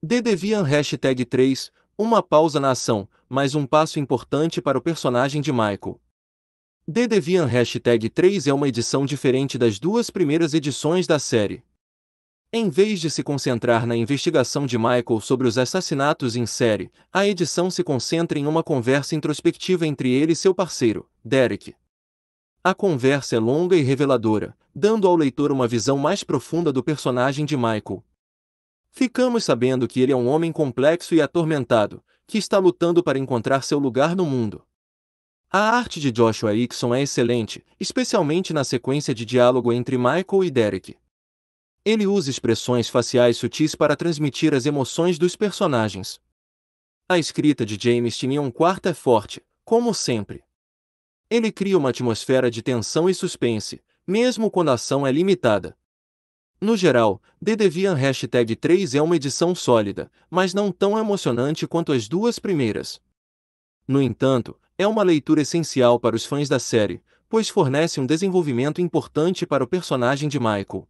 Dedevian hashtag 3, uma pausa na ação, mais um passo importante para o personagem de Michael. Dedevian hashtag 3 é uma edição diferente das duas primeiras edições da série. Em vez de se concentrar na investigação de Michael sobre os assassinatos em série, a edição se concentra em uma conversa introspectiva entre ele e seu parceiro, Derek. A conversa é longa e reveladora, dando ao leitor uma visão mais profunda do personagem de Michael, Ficamos sabendo que ele é um homem complexo e atormentado, que está lutando para encontrar seu lugar no mundo. A arte de Joshua Hickson é excelente, especialmente na sequência de diálogo entre Michael e Derek. Ele usa expressões faciais sutis para transmitir as emoções dos personagens. A escrita de James tinha é um quarto é forte, como sempre. Ele cria uma atmosfera de tensão e suspense, mesmo quando a ação é limitada. No geral, The Deviant Hashtag 3 é uma edição sólida, mas não tão emocionante quanto as duas primeiras. No entanto, é uma leitura essencial para os fãs da série, pois fornece um desenvolvimento importante para o personagem de Michael.